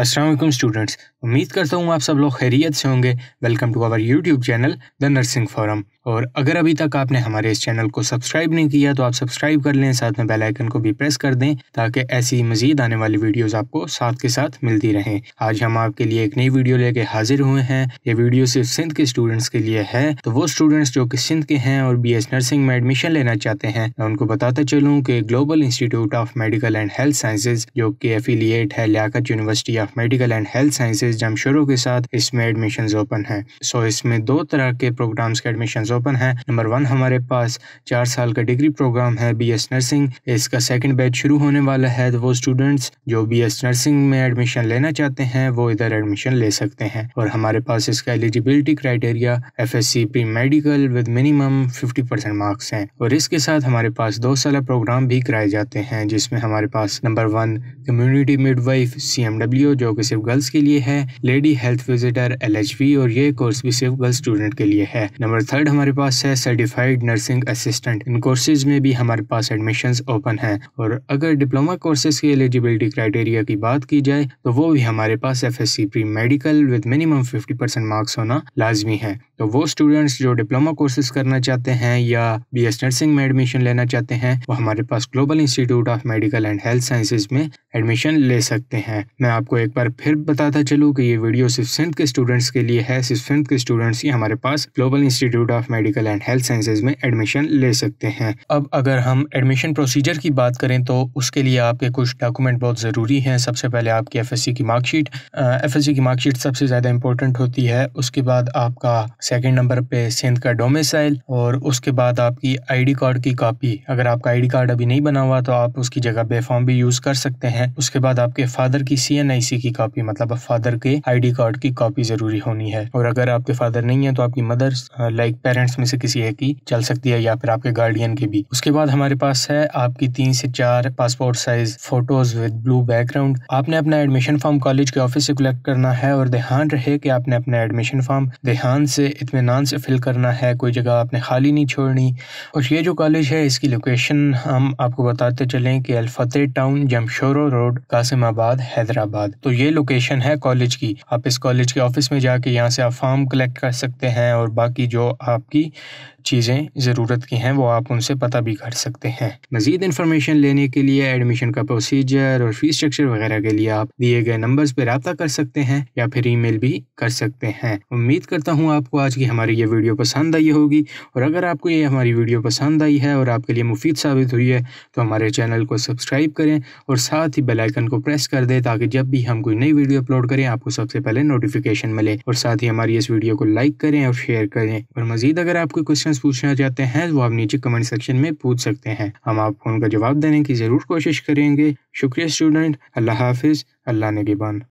Aslam students उम्मीद करता हूँ आप सब लोग खैरियत से होंगे welcome to our YouTube channel the nursing forum और अगर अभी तक आपने हमारे इस चैनल को सब्सक्राइब नहीं किया तो आप सब्सक्राइब कर लें साथ में बेल आइकन को भी प्रेस कर दें ताकि ऐसी मजीद आने वाली वीडियोस आपको साथ के साथ मिलती रहें आज हम आपके लिए एक नई वीडियो लेके हाजिर हुए हैं ये वीडियो सिर्फ सिंध के स्टूडेंट्स के लिए है तो वो स्टूडेंट्स जो कि सिंध के हैं और बी नर्सिंग में एडमिशन लेना चाहते हैं मैं उनको बताता चलूँ कि global institute of medical and health sciences जो कि एफिलियट है Liaquat university of medical and health sciences जमशोरों के साथ इसमें एडमिशन ओपन है सो so, इसमें दो तरह के प्रोग्राम्स के एडमिशन ओपन है नंबर वन हमारे पास चार साल का डिग्री प्रोग्राम है बी एस नर्सिंग इसका सेकेंड बैच शुरू होने वाला है तो वो स्टूडेंट्स जो बी एस नर्सिंग में एडमिशन लेना चाहते हैं वो इधर एडमिशन ले सकते हैं और हमारे पास इसका eligibility criteria F S C pre medical with minimum fifty percent marks हैं और इसके साथ हमारे पास दो साल प्रोग्राम भी कराए जाते हैं जिसमें हमारे पास number one community midwife C M W जो कि सिर्फ गर्ल्स के लिए है लेडी हेल्थ विजिटर एल और ये कोर्स भी सिर्फ गर्ल्स स्टूडेंट के लिए है नंबर थर्ड हमारे पास है सर्टिफाइड नर्सिंग असिस्टेंट इन कोर्सेज में भी हमारे पास एडमिशन ओपन है और अगर डिप्लोमा कोर्सेज की एलिजिबिलिटी क्राइटेरिया की बात की जाए तो वो भी हमारे पास F S C pre medical with minimum fifty percent marks होना लाजमी है तो वो स्टूडेंट्स जो डिप्लोमा कोर्सेज करना चाहते हैं या बी एस नर्सिंग में एडमिशन लेना चाहते हैं वो हमारे पास global institute of medical and health sciences में एडमिशन ले सकते हैं मैं आपको एक बार फिर बताता चलूँ कि ये वीडियो सिर्फ सिंध के स्टूडेंट्स के लिए है सिर्फ सिंध के स्टूडेंट्स ही हमारे पास global institute of medical and health sciences में एडमिशन ले सकते हैं अब अगर हम एडमिशन प्रोसीजर की बात करें तो उसके लिए आपके कुछ डॉक्यूमेंट बहुत ज़रूरी हैं सबसे पहले आपकी एफ की मार्कशीट एफ की मार्कशीट सबसे ज़्यादा इंपॉर्टेंट होती है उसके बाद आपका सेकंड नंबर पे सिंध का डोमिसाइल और उसके बाद आपकी आईडी कार्ड की कॉपी अगर आपका आईडी कार्ड अभी नहीं बना हुआ तो आप उसकी जगह बेफॉर्म भी यूज कर सकते हैं उसके बाद आपके फादर की सी की कॉपी मतलब फादर के आई कार्ड की कॉपी जरूरी होनी है और अगर आपके फादर नहीं है तो आपकी मदर लाइक पेरेंट्स में से किसी एक की चल सकती है या फिर आपके गार्डियन की भी उसके बाद हमारे पास है आपकी तीन से चार passport size photos with blue background आपने अपना एडमिशन फॉर्म कॉलेज के ऑफिस से कलेक्ट करना है और ध्यान रहे कि आपने अपना एडमिशन फॉर्म ध्यान से इतमान से फिल करना है कोई जगह आपने खाली नहीं छोड़नी और ये जो कॉलेज है इसकी लोकेशन हम आपको बताते चलें कि अलफते टाउन जमशोरो रोड कासिमाबाद हैदराबाद तो ये लोकेशन है कॉलेज की आप इस कॉलेज के ऑफिस में जाके यहाँ से आप फॉर्म कलेक्ट कर सकते हैं और बाकी जो आपकी चीज़ें ज़रूरत की हैं वो आप उनसे पता भी कर सकते हैं मजीद इन्फॉर्मेशन लेने के लिए एडमिशन का प्रोसीजर और फीस स्ट्रक्चर वगैरह के लिए आप दिए गए नंबर्स पर रबता कर सकते हैं या फिर मेल भी कर सकते हैं उम्मीद करता हूँ आपको आज की हमारी ये वीडियो पसंद आई होगी और अगर आपको ये हमारी वीडियो पसंद आई है और आपके लिए मुफीद साबित हुई है तो हमारे चैनल को सब्सक्राइब करें और साथ ही बेलाइकन को प्रेस कर दें ताकि जब भी हम कोई नई वीडियो अपलोड करें आपको सबसे पहले नोटिफिकेशन मिले और साथ ही हमारी इस वीडियो को लाइक करें और शेयर करें और मजीद अगर आपको क्वेश्चन क्वेश्चंस पूछना चाहते हैं वो आप नीचे कमेंट सेक्शन में पूछ सकते हैं हम आपको उनका जवाब देने की ज़रूर कोशिश करेंगे शुक्रिया स्टूडेंट अल्लाह हाफिज़ अल्लाह ने